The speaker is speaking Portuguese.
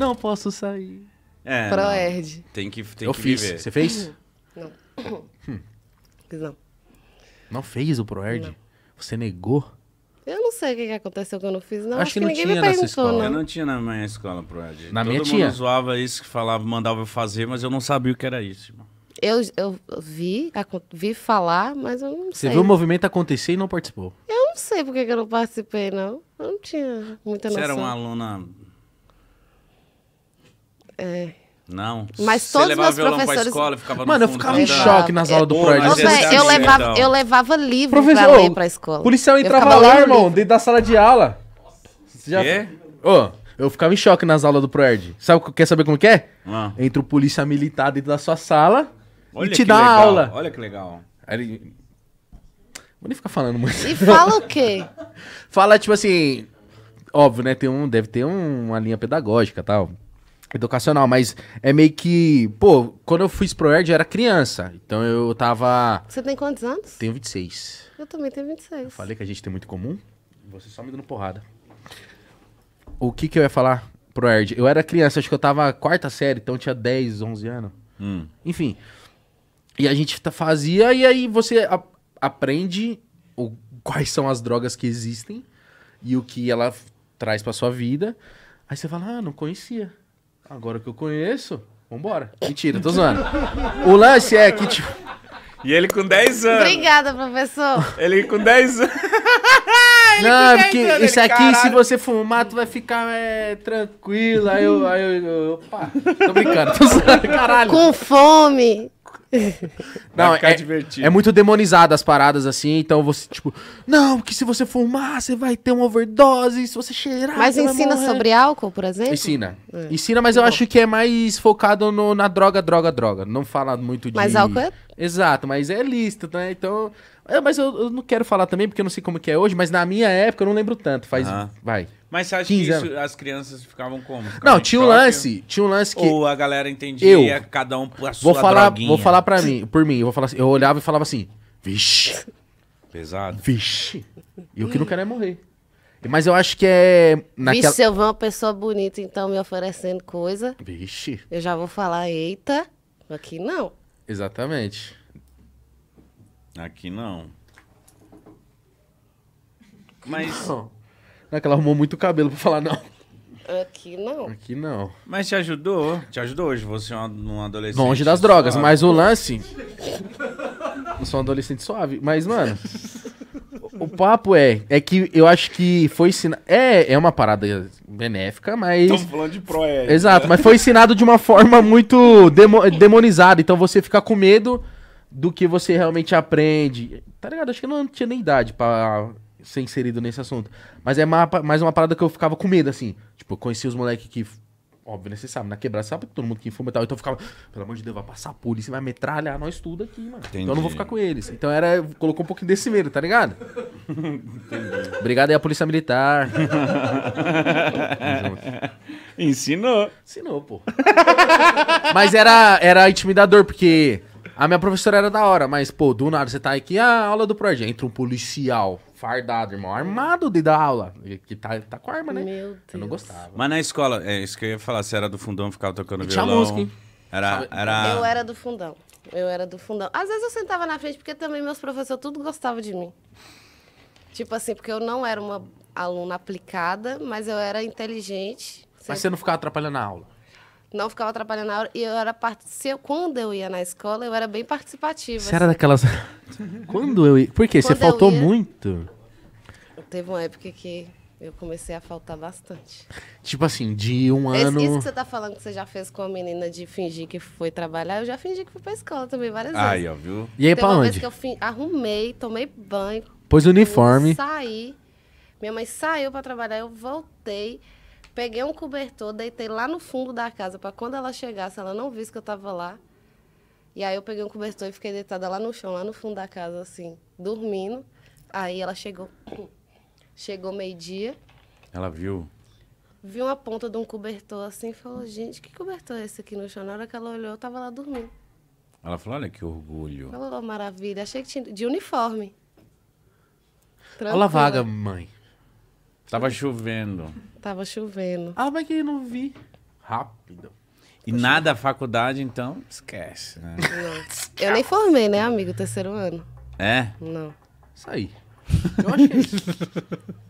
Não posso sair. É. Proerd. Tem que, tem eu que fiz. viver. Você fez? Não. Fiz hum. Não. Não fez o Proerd? Não. Você negou? Eu não sei o que aconteceu que eu não fiz, não. Acho, Acho que, que não tinha nessa escola. Não. Eu não tinha na minha escola, Proerd. Na Todo minha tinha. Todo mundo zoava isso, que falava, mandava eu fazer, mas eu não sabia o que era isso, irmão. Eu, eu vi, vi falar, mas eu não Você sei. Você viu o movimento acontecer e não participou? Eu não sei porque que eu não participei, não. Eu não tinha muita noção. Você era uma aluna é. Não. Mas todos os meus professores. Escola, ficava Mano, eu ficava em choque nas é aulas do Pô, Freud. É assim, eu, levava, então. eu levava livro Professor, pra ler pra escola. policial entrava lá, irmão, livro. dentro da sala de aula. Você já... Quê? Ô, oh, eu ficava em choque nas aulas do Proerd. Sabe, quer saber como que é? Ah. Entra o polícia militar dentro da sua sala Olha e te dá legal. aula. Olha que legal. Aí ele... Vou nem ficar falando muito. E fala o quê? fala, tipo assim... Óbvio, né? Tem um, deve ter uma linha pedagógica e tal educacional, mas é meio que. Pô, quando eu fui Erd, eu era criança. Então eu tava. Você tem quantos anos? Tenho 26. Eu também tenho 26. Eu falei que a gente tem muito comum. Você só me dando porrada. O que que eu ia falar, pro Erd? Eu era criança, acho que eu tava quarta série, então tinha 10, 11 anos. Hum. Enfim. E a gente tá, fazia, e aí você a, aprende o, quais são as drogas que existem e o que ela traz pra sua vida. Aí você fala, ah, não conhecia. Agora que eu conheço, vambora. Mentira, tô zoando. O lance é que, tipo. E ele com 10 anos. Obrigada, professor. Ele com 10 anos. Não, é porque anos, isso aqui, caralho. se você fumar, tu vai ficar é, tranquilo. Aí eu, aí eu, Opa, tô brincando, tô zoando, caralho. Com fome. Não, é, divertido. é muito demonizado as paradas assim, então você, tipo, não, que se você fumar, você vai ter uma overdose, se você cheirar. Mas você ensina sobre álcool, por exemplo? Ensina. É. Ensina, mas eu acho que é mais focado no, na droga, droga, droga. Não fala muito de. Mas álcool é Exato, mas é lista, né? Então. É, mas eu, eu, não quero falar também, porque eu não sei como que é hoje, mas na minha época eu não lembro tanto. Faz. Vai. Mas você acha que isso, as crianças ficavam como? Ficavam não, tinha um lance. Tinha um lance que. Ou a galera entendia, eu, cada um a sua vou falar, droguinha. Vou falar pra mim, por mim, eu vou falar assim, eu olhava e falava assim, vixe. Pesado. Vixe. E o que não quero é morrer. Mas eu acho que é. Naquela... Vixe, se eu ver uma pessoa bonita, então, me oferecendo coisa. Vixe. Eu já vou falar, eita, aqui não. Exatamente. Aqui não. Mas. Não. É ela arrumou muito cabelo pra falar não. Aqui não. Aqui não. Mas te ajudou. Te ajudou hoje. Você é um adolescente. Longe das drogas, suave. mas o lance. eu sou um adolescente suave. Mas, mano. o papo é. É que eu acho que foi. Sina... É, é uma parada benéfica, mas. Estamos falando de pro -é, Exato, né? mas foi ensinado de uma forma muito demo... demonizada. Então você fica com medo do que você realmente aprende. Tá ligado? Acho que eu não tinha nem idade para ser inserido nesse assunto. Mas é mais uma parada que eu ficava com medo, assim. Tipo, eu conheci os moleques que. Óbvio, né? Você sabe, na quebrada sabe que todo mundo que fuma tal. Então eu ficava, pelo amor de Deus, vai passar a polícia, vai metralhar nós tudo aqui, mano. Entendi. Então eu não vou ficar com eles. Então era. Colocou um pouquinho desse medo, tá ligado? Obrigado aí a Polícia Militar. Ensinou. Ensinou, pô. mas era, era intimidador, porque a minha professora era da hora, mas, pô, do nada você tá aqui, a ah, aula do projeto. Entra um policial fardado, irmão, armado de dar aula. Que tá, tá com arma, né? Meu Deus. Eu não gostava. Mas na escola, é isso que eu ia falar, você era do fundão, ficava tocando e violão. Tinha música, hein? Era, era... Eu era do fundão. Eu era do fundão. Às vezes eu sentava na frente, porque também meus professores tudo gostavam de mim. Tipo assim, porque eu não era uma aluna aplicada, mas eu era inteligente. Sempre. Mas você não ficava atrapalhando a aula? Não ficava atrapalhando a aula. E eu era part... Se eu, quando eu ia na escola, eu era bem participativa. Você assim. era daquelas. quando eu ia. Por quê? Quando você faltou ia... muito? Teve uma época que eu comecei a faltar bastante. Tipo assim, de um ano. ano. Isso que você tá falando que você já fez com a menina de fingir que foi trabalhar, eu já fingi que fui pra escola também várias vezes. Aí, ó, viu? E aí, Tem pra onde? Vez que eu fin... arrumei, tomei banho, Pôs o uniforme. Eu saí. Minha mãe saiu para trabalhar, eu voltei, peguei um cobertor, deitei lá no fundo da casa para quando ela chegasse, ela não visse que eu tava lá. E aí eu peguei um cobertor e fiquei deitada lá no chão, lá no fundo da casa assim, dormindo. Aí ela chegou. Chegou meio-dia. Ela viu vi uma ponta de um cobertor assim e falou, gente, que cobertor é esse aqui no chão? Na hora que ela olhou, eu tava lá dormindo. Ela falou, olha que orgulho. falou, maravilha, achei que tinha de uniforme. Tranquilo. Olha a vaga, mãe. Tava chovendo. Tava chovendo. Ah, mas que eu não vi. Rápido. E nada a faculdade, então, esquece, né? Não. Eu nem formei, né, amigo, terceiro ano. É? Não. Isso aí. Eu achei.